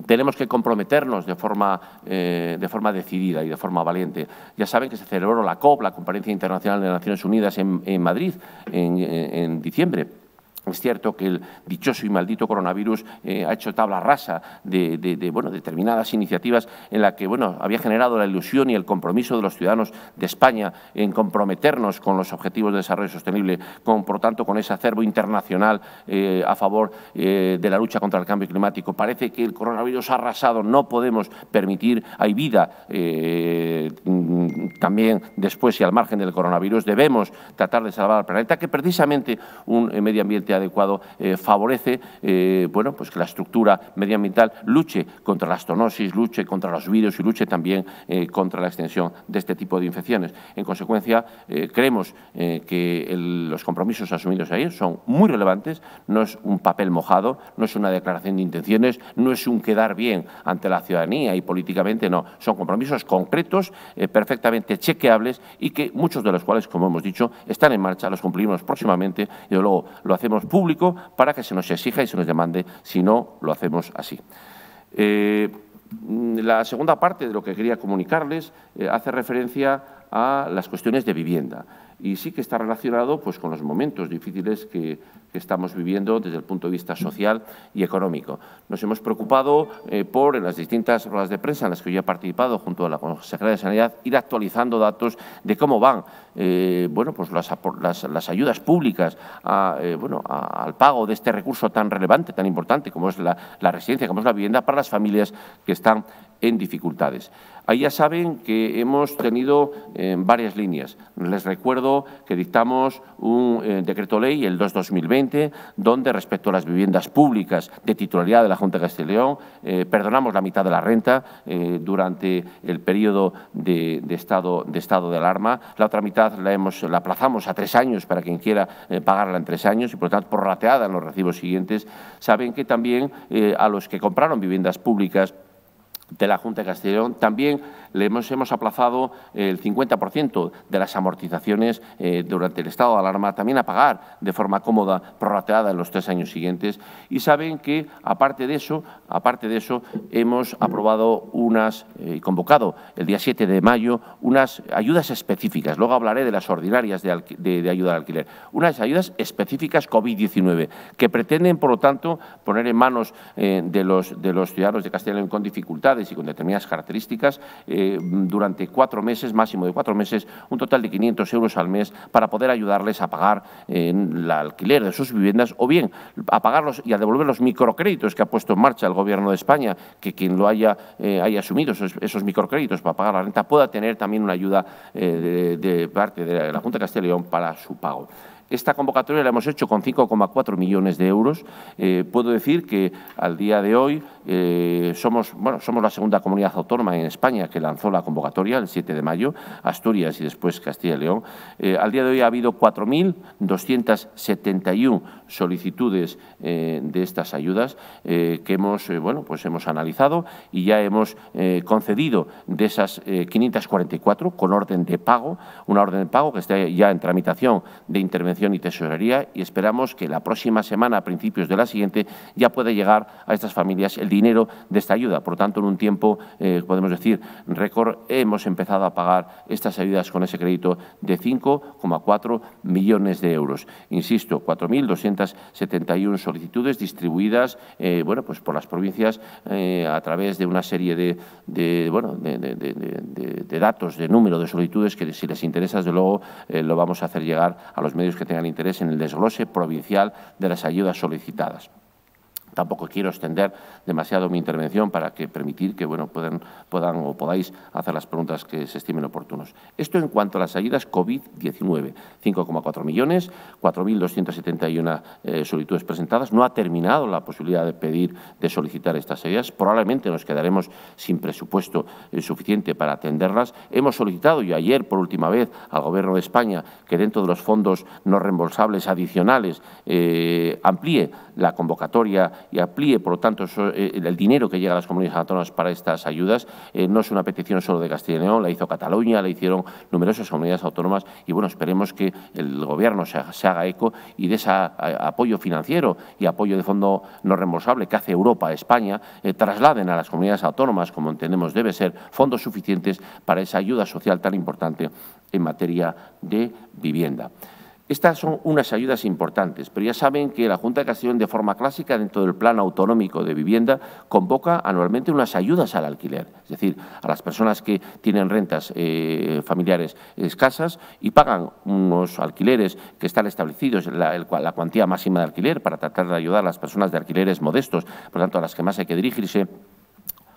tenemos que comprometernos de forma, eh, de forma decidida y de forma valiente. Ya saben que se celebró la COP, la Conferencia Internacional de Naciones Unidas, en, Madrid en diciembre es cierto que el dichoso y maldito coronavirus eh, ha hecho tabla rasa de, bueno, determinadas iniciativas en las que había generado la ilusión y el compromiso de los ciudadanos de España en comprometernos con los objetivos de desarrollo sostenible, con, por tanto con ese acervo internacional eh, a favor eh, de la lucha contra el cambio climático. Parece que el coronavirus ha arrasado, no podemos permitir, hay vida mm, también después y al margen del coronavirus, debemos tratar de salvar al planeta, que precisamente un medio ambiente adecuado eh, favorece eh, bueno, pues que la estructura medioambiental luche contra la astonosis, luche contra los virus y luche también eh, contra la extensión de este tipo de infecciones. En consecuencia, creemos que los compromisos asumidos ayer son muy relevantes, no es un papel mojado, no es una declaración de intenciones, no es un quedar bien ante la ciudadanía y políticamente, no, son compromisos concretos, perfectamente chequeables y que muchos de los cuales, como hemos dicho, están en marcha, los cumplimos próximamente y luego lo hacemos público para que se nos exija y se nos demande si no lo hacemos así. Eh, mm, la segunda parte de lo que quería comunicarles eh, hace referencia a las cuestiones de vivienda y sí que está relacionado pues, con los momentos difíciles que que estamos viviendo desde el punto de vista social y económico. Nos hemos preocupado eh, por, en las distintas ruedas de prensa en las que yo he participado junto a la Consejería de Sanidad, ir actualizando datos de cómo van eh, bueno, pues las, ayudas públicas eh, bueno, al pago de este recurso tan relevante, tan importante como es la, residencia, como es la vivienda, para las familias que están en dificultades. Ahí ya saben que hemos tenido varias líneas. Les recuerdo que dictamos un decreto ley, el 2-2020, donde respecto a las viviendas públicas de titularidad de la Junta de Castilla León, eh, perdonamos la mitad de la renta eh, durante el periodo de, estado, de alarma. La otra mitad la, hemos, la aplazamos a tres años para quien quiera eh, pagarla en tres años y, por lo tanto, prorrateada en los recibos siguientes. Saben que también a los que compraron viviendas públicas de la Junta de Castellón también le hemos, hemos aplazado el 50% de las amortizaciones eh, durante el estado de alarma también a pagar de forma cómoda, prorrateada en los tres años siguientes. Y saben que, aparte de eso, aparte de eso hemos aprobado unas, eh, convocado el día 7 de mayo, unas ayudas específicas. Luego hablaré de las ordinarias de, de, ayuda al alquiler. Unas ayudas específicas COVID-19 que pretenden, por lo tanto, poner en manos eh, de, los, de los ciudadanos de Castellón con dificultades y con determinadas características eh, durante cuatro meses, máximo de cuatro meses, un total de 500 euros al mes para poder ayudarles a pagar eh, el alquiler de sus viviendas o bien a pagarlos y a devolver los microcréditos que ha puesto en marcha el Gobierno de España, que quien lo haya, eh, haya asumido esos, microcréditos para pagar la renta pueda tener también una ayuda de, parte de la Junta de Castilla y León para su pago. Esta convocatoria la hemos hecho con 5,4 millones de euros. puedo decir que al día de hoy eh, somos, bueno, somos la segunda comunidad autónoma en España que lanzó la convocatoria el 7 de mayo, Asturias y después Castilla y León. Eh, al día de hoy ha habido 4.271 solicitudes eh, de estas ayudas que hemos, bueno, pues hemos analizado y ya hemos concedido de esas 544 con orden de pago, una orden de pago que está ya en tramitación de intervención y tesorería y esperamos que la próxima semana, a principios de la siguiente, ya pueda llegar a estas familias el dinero de esta ayuda. Por tanto, en un tiempo, eh, podemos decir, récord, hemos empezado a pagar estas ayudas con ese crédito de 5,4 millones de euros. Insisto, 4.271 solicitudes distribuidas eh, bueno, pues por las provincias eh, a través de una serie de, de, datos, de número de solicitudes que si les interesa, desde luego, lo vamos a hacer llegar a los medios que tengan interés en el desglose provincial de las ayudas solicitadas. Tampoco quiero extender demasiado mi intervención para permitir que bueno, puedan, o podáis hacer las preguntas que se estimen oportunos. Esto en cuanto a las ayudas COVID-19, 5,4 millones, 4.271 eh, solicitudes presentadas. No ha terminado la posibilidad de pedir, de solicitar estas ayudas. Probablemente nos quedaremos sin presupuesto eh, suficiente para atenderlas. Hemos solicitado, y ayer por última vez, al Gobierno de España que dentro de los fondos no reembolsables adicionales eh, amplíe la convocatoria y aplíe por lo tanto, eh, el dinero que llega a las comunidades autónomas para estas ayudas. Eh, no es una petición solo de Castilla y León, la hizo Cataluña, la hicieron numerosas comunidades autónomas y, bueno, esperemos que el Gobierno se, haga eco y de ese apoyo financiero y apoyo de fondo no reembolsable que hace Europa a España, eh, trasladen a las comunidades autónomas, como entendemos debe ser, fondos suficientes para esa ayuda social tan importante en materia de vivienda. Estas son unas ayudas importantes, pero ya saben que la Junta de Castellón, de forma clásica, dentro del Plan Autonómico de Vivienda, convoca anualmente unas ayudas al alquiler, es decir, a las personas que tienen rentas eh, familiares escasas y pagan unos alquileres que están establecidos, la, la cuantía máxima de alquiler, para tratar de ayudar a las personas de alquileres modestos, por lo tanto, a las que más hay que dirigirse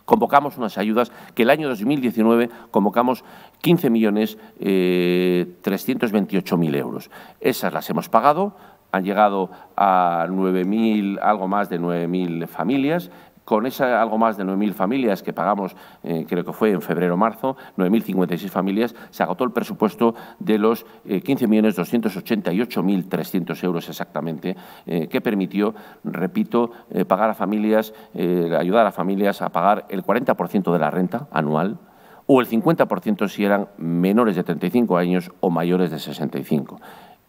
convocamos unas ayudas que el año 2019 convocamos 15 millones eh, euros. Esas las hemos pagado, han llegado a 9.000, algo más de 9.000 familias con esa algo más de 9.000 familias que pagamos, eh, creo que fue en febrero-marzo, 9.056 familias, se agotó el presupuesto de los 15.288.300 eh, euros exactamente, eh, que permitió, repito, pagar a familias, ayudar a familias a pagar el 40% de la renta anual o el 50% si eran menores de 35 años o mayores de 65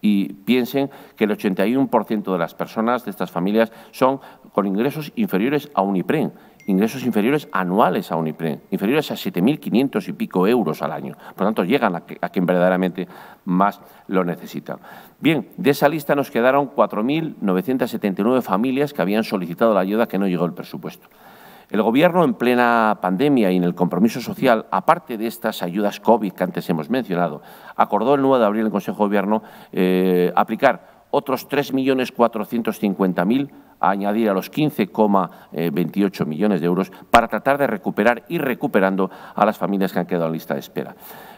y piensen que el 81% de las personas de estas familias son con ingresos inferiores a Unipren, ingresos inferiores anuales a Unipren, inferiores a 7.500 y pico euros al año. Por lo tanto, llegan a, quien verdaderamente más lo necesitan. Bien, de esa lista nos quedaron 4.979 familias que habían solicitado la ayuda que no llegó el presupuesto. El Gobierno, en plena pandemia y en el compromiso social, aparte de estas ayudas COVID que antes hemos mencionado, acordó el 9 de abril en el Consejo de Gobierno eh, aplicar otros 3.450.000 a añadir a los 15,28 eh, millones de euros para tratar de recuperar y recuperando a las familias que han quedado en lista de espera.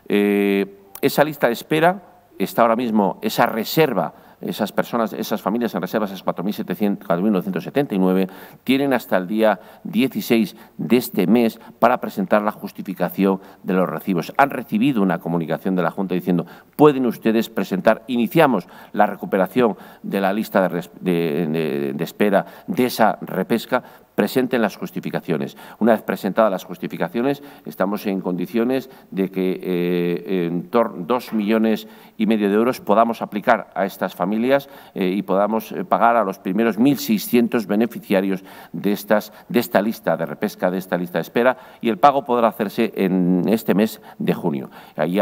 Eh, esa lista de espera está ahora mismo, esa reserva esas personas, esas familias en reservas, esas 4.979, tienen hasta el día 16 de este mes para presentar la justificación de los recibos. Han recibido una comunicación de la Junta diciendo, pueden ustedes presentar, iniciamos la recuperación de la lista de espera de esa repesca, presenten las justificaciones. Una vez presentadas las justificaciones, estamos en condiciones de que eh, en torno dos millones y medio de euros podamos aplicar a estas familias eh, y podamos eh, pagar a los primeros 1.600 beneficiarios de, esta lista de repesca, de esta lista de espera, y el pago podrá hacerse en este mes de junio. Ahí,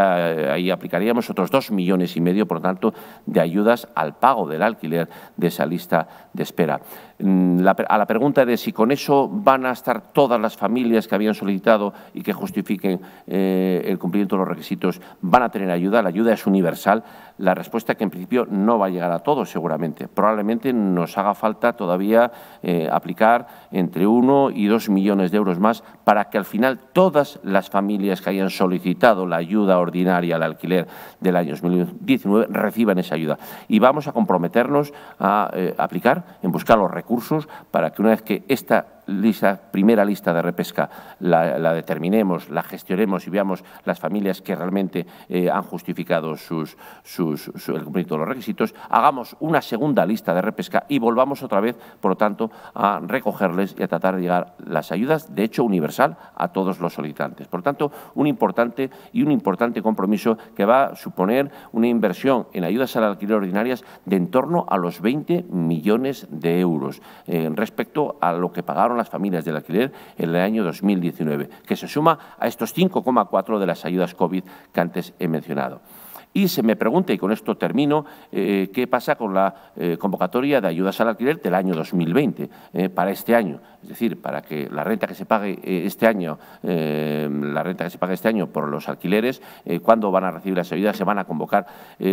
aplicaríamos otros dos millones y medio, por tanto, de ayudas al pago del alquiler de esa lista de espera. Mm, a la pregunta de si con con eso van a estar todas las familias que habían solicitado y que justifiquen eh, el cumplimiento de los requisitos, van a tener ayuda, la ayuda es universal, la respuesta que en principio no va a llegar a todos seguramente. Probablemente nos haga falta todavía eh, aplicar entre uno y dos millones de euros más para que al final todas las familias que hayan solicitado la ayuda ordinaria al alquiler del año 2019 reciban esa ayuda. Y vamos a comprometernos a eh, aplicar, en buscar los recursos para que una vez que That. lista, primera lista de repesca la, determinemos, la gestionemos y veamos las familias que realmente eh, han justificado sus, sus, el cumplimiento de los requisitos, hagamos una segunda lista de repesca y volvamos otra vez, por lo tanto, a recogerles y a tratar de llegar las ayudas, de hecho universal, a todos los solicitantes. Por lo tanto, un importante y un importante compromiso que va a suponer una inversión en ayudas al alquiler ordinarias de en torno a los 20 millones de euros eh, respecto a lo que pagaron las familias del alquiler en el año 2019, que se suma a estos 5,4 de las ayudas COVID que antes he mencionado. Y se me pregunta, y con esto termino, eh, qué pasa con la eh, convocatoria de ayudas al alquiler del año 2020 eh, para este año. Es decir, para que la renta que se pague este año, la renta que se pague este año por los alquileres, cuándo van a recibir las ayudas, se van a convocar.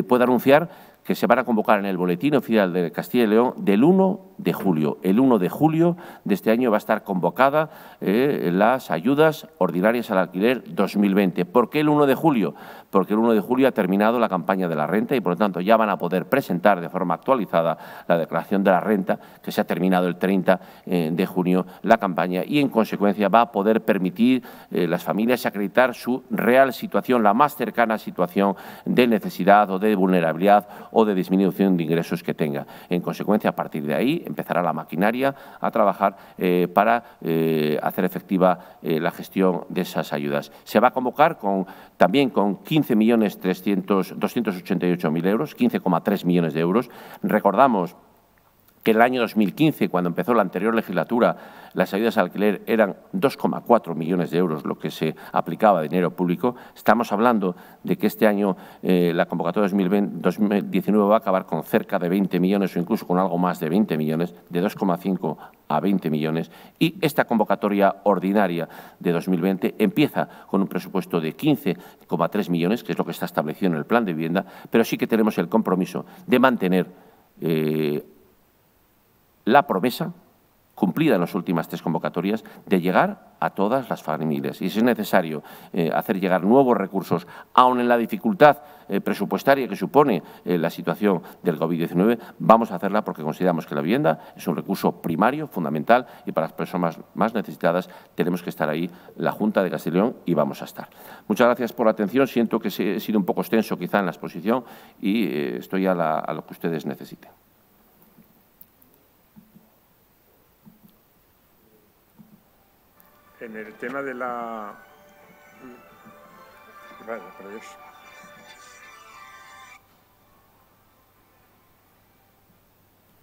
puedo anunciar que se van a convocar en el Boletín Oficial de Castilla y León del 1 de julio. El 1 de julio de este año va a estar convocada eh, las ayudas ordinarias al alquiler 2020. ¿Por qué el 1 de julio? Porque el 1 de julio ha terminado la campaña de la renta y, por lo tanto, ya van a poder presentar de forma actualizada la declaración de la renta, que se ha terminado el 30 eh, de junio la campaña y, en consecuencia, va a poder permitir eh, las familias acreditar su real situación, la más cercana situación de necesidad o de vulnerabilidad o de disminución de ingresos que tenga. En consecuencia, a partir de ahí empezará la maquinaria a trabajar eh, para eh, hacer efectiva eh, la gestión de esas ayudas. Se va a convocar con, también con 15.288.000 euros, 15,3 millones de euros. Recordamos que en el año 2015, cuando empezó la anterior legislatura, las ayudas al alquiler eran 2,4 millones de euros lo que se aplicaba de dinero público. Estamos hablando de que este año eh, la convocatoria 2019 va a acabar con cerca de 20 millones o incluso con algo más de 20 millones, de 2,5 a 20 millones. Y esta convocatoria ordinaria de 2020 empieza con un presupuesto de 15,3 millones, que es lo que está establecido en el plan de vivienda, pero sí que tenemos el compromiso de mantener eh, la promesa cumplida en las últimas tres convocatorias, de llegar a todas las familias. Y si es necesario eh, hacer llegar nuevos recursos, aun en la dificultad eh, presupuestaria que supone eh, la situación del COVID-19, vamos a hacerla porque consideramos que la vivienda es un recurso primario, fundamental, y para las personas más necesitadas tenemos que estar ahí la Junta de Castellón y vamos a estar. Muchas gracias por la atención. Siento que he sido un poco extenso quizá en la exposición y estoy a lo que ustedes necesiten. en el tema de la...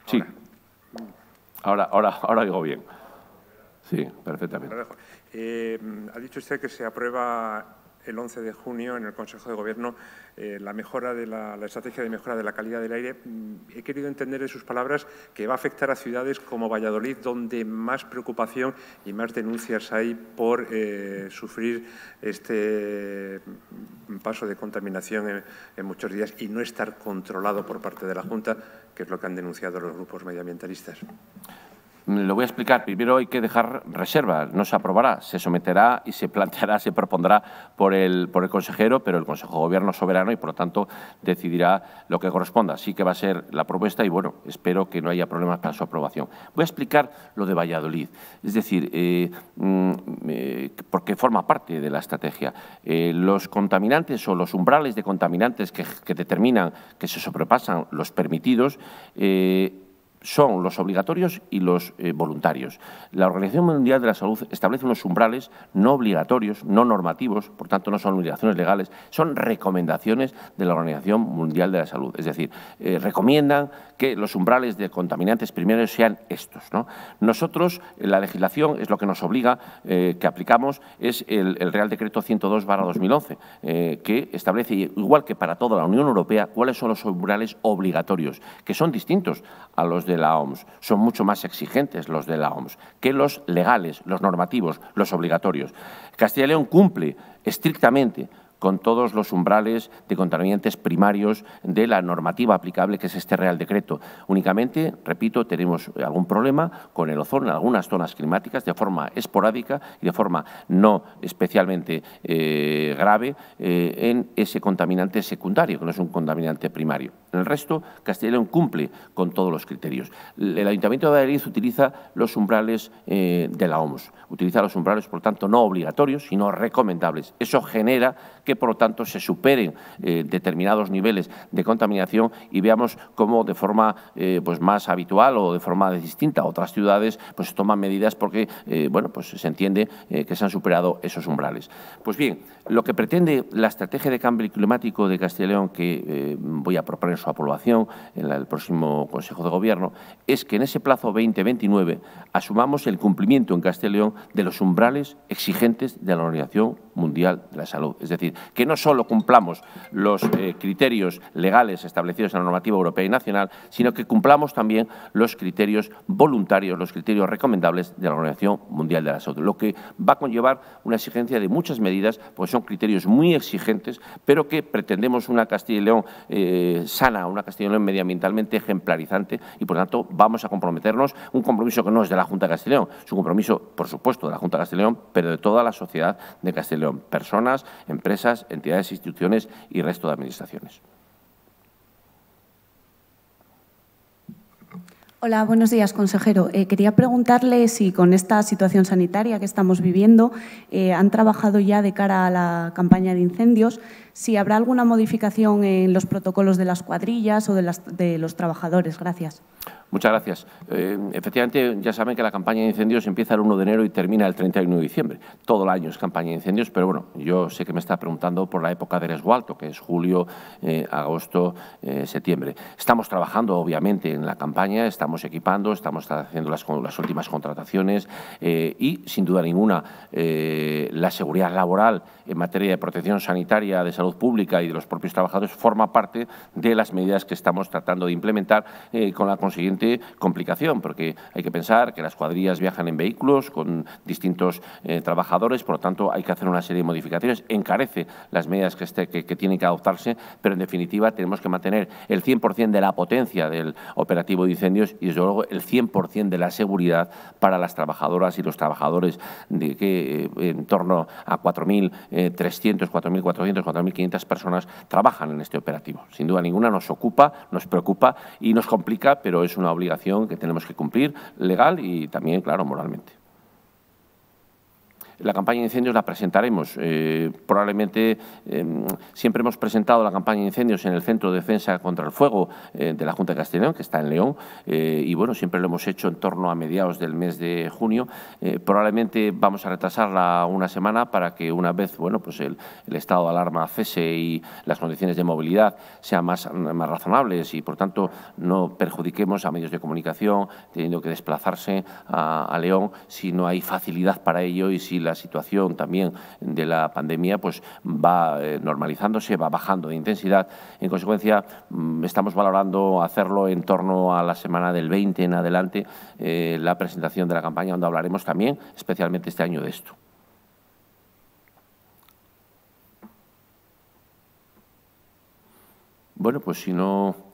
Sí. Ahora, ahora, ahora digo bien. Sí, perfectamente. Eh, ha dicho usted que se aprueba el 11 de junio en el Consejo de Gobierno eh, la, mejora de la, estrategia de mejora de la calidad del aire. Mm, he querido entender de sus palabras que va a afectar a ciudades como Valladolid, donde más preocupación y más denuncias hay por eh, sufrir este mm, paso de contaminación en muchos días y no estar controlado por parte de la Junta, que es lo que han denunciado los grupos medioambientalistas. Lo voy a explicar. Primero hay que dejar reserva. No se aprobará, se someterá y se planteará, se propondrá por el, por el consejero, pero el Consejo de Gobierno es soberano y, por lo tanto, decidirá lo que corresponda. Así que va a ser la propuesta y, bueno, espero que no haya problemas para su aprobación. Voy a explicar lo de Valladolid. Es decir, eh, mm, eh, porque forma parte de la estrategia. Eh, los contaminantes o los umbrales de contaminantes que, que determinan que se sobrepasan los permitidos son los obligatorios y los eh, voluntarios. La Organización Mundial de la Salud establece unos umbrales no obligatorios, no normativos, por tanto no son obligaciones legales, son recomendaciones de la Organización Mundial de la Salud. Es decir, eh, recomiendan que los umbrales de contaminantes primarios sean estos. Nosotros, eh, la legislación es lo que nos obliga, que aplicamos, es el, Real Decreto 102-2011, que establece, igual que para toda la Unión Europea, cuáles son los umbrales obligatorios, que son distintos a los de de la OMS. Son mucho más exigentes los de la OMS que los legales, los normativos, los obligatorios. Castilla y León cumple estrictamente con todos los umbrales de contaminantes primarios de la normativa aplicable que es este Real Decreto. Únicamente, repito, tenemos algún problema con el ozono en algunas zonas climáticas de forma esporádica y de forma no especialmente eh, grave eh, en ese contaminante secundario, que no es un contaminante primario. En el resto, Castellón cumple con todos los criterios. El Ayuntamiento de Madrid utiliza los umbrales eh, de la OMS, utiliza los umbrales, por tanto, no obligatorios, sino recomendables. Eso genera que que por lo tanto se superen eh, determinados niveles de contaminación y veamos cómo de forma eh, pues más habitual o de forma distinta otras ciudades pues toman medidas porque eh, bueno pues se entiende que se han superado esos umbrales. Pues bien, lo que pretende la estrategia de cambio climático de Castilla León que voy a proponer su aprobación en el próximo Consejo de Gobierno es que en ese plazo 2029 asumamos el cumplimiento en Castilla León de los umbrales exigentes de la Organización Mundial de la Salud. Es decir, que no solo cumplamos los eh, criterios legales establecidos en la normativa europea y nacional, sino que cumplamos también los criterios voluntarios, los criterios recomendables de la Organización Mundial de la Salud, lo que va a conllevar una exigencia de muchas medidas, porque son criterios muy exigentes, pero que pretendemos una Castilla y León eh, sana, una Castilla y León medioambientalmente ejemplarizante y, por tanto, vamos a comprometernos, un compromiso que no es de la Junta de Castilla y León, es un compromiso, por supuesto, de la Junta de Castilla y León, pero de toda la sociedad de Castilla y León, personas, empresas, entidades, instituciones y resto de administraciones. Hola, buenos días, consejero. Eh, quería preguntarle si con esta situación sanitaria que estamos viviendo eh, han trabajado ya de cara a la campaña de incendios si habrá alguna modificación en los protocolos de las cuadrillas o de, las, de los trabajadores. Gracias. Muchas gracias. Eh, efectivamente, ya saben que la campaña de incendios empieza el 1 de enero y termina el 31 de diciembre. Todo el año es campaña de incendios, pero bueno, yo sé que me está preguntando por la época del esgualto, que es julio, eh, agosto, eh, septiembre. Estamos trabajando, obviamente, en la campaña, estamos equipando, estamos haciendo las, las últimas contrataciones y, sin duda ninguna, la seguridad laboral en materia de protección sanitaria, de salud salud pública y de los propios trabajadores forma parte de las medidas que estamos tratando de implementar eh, con la consiguiente complicación, porque hay que pensar que las cuadrillas viajan en vehículos con distintos eh, trabajadores, por lo tanto hay que hacer una serie de modificaciones, encarece las medidas que, este, tienen que adoptarse, pero en definitiva tenemos que mantener el 100% de la potencia del operativo de incendios y desde luego el 100% de la seguridad para las trabajadoras y los trabajadores de que eh, en torno a 4.300, 4.400, 4.000 500 personas trabajan en este operativo. Sin duda ninguna nos ocupa, nos preocupa y nos complica, pero es una obligación que tenemos que cumplir legal y también, claro, moralmente. La campaña de incendios la presentaremos. Eh, probablemente em, siempre hemos presentado la campaña de incendios en el Centro de Defensa contra el Fuego eh, de la Junta de Castellón, que está en León, eh, y bueno, siempre lo hemos hecho en torno a mediados del mes de junio. probablemente vamos a retrasarla una semana para que una vez bueno, pues el, estado de alarma cese y las condiciones de movilidad sean más, más razonables y, por tanto, no perjudiquemos a medios de comunicación teniendo que desplazarse a, a León si no hay facilidad para ello y si la la situación también de la pandemia pues va eh, normalizándose, va bajando de intensidad. En consecuencia, mm, estamos valorando hacerlo en torno a la semana del 20 en adelante, eh, la presentación de la campaña, donde hablaremos también, especialmente este año, de esto. Bueno, pues si no...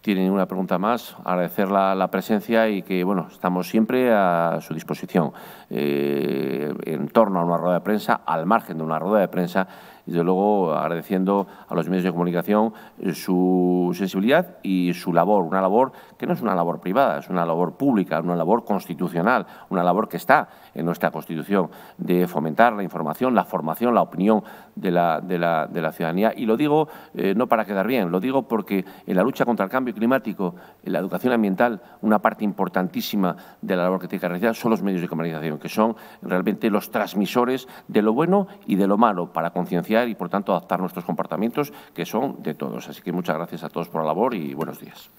Tiene una pregunta más, agradecer la, presencia y que, bueno, estamos siempre a su disposición eh, en torno a una rueda de prensa, al margen de una rueda de prensa, y desde luego agradeciendo a los medios de comunicación eh, su sensibilidad y su labor, una labor que no es una labor privada, es una labor pública, una labor constitucional, una labor que está en nuestra Constitución de fomentar la información, la formación, la opinión de la, de la, de la ciudadanía. Y lo digo eh, no para quedar bien, lo digo porque en la lucha contra el cambio climático, en la educación ambiental, una parte importantísima de la labor que tiene que realizar son los medios de comunicación, que son realmente los transmisores de lo bueno y de lo malo para concienciar y, por tanto, adaptar nuestros comportamientos, que son de todos. Así que muchas gracias a todos por la labor y buenos días.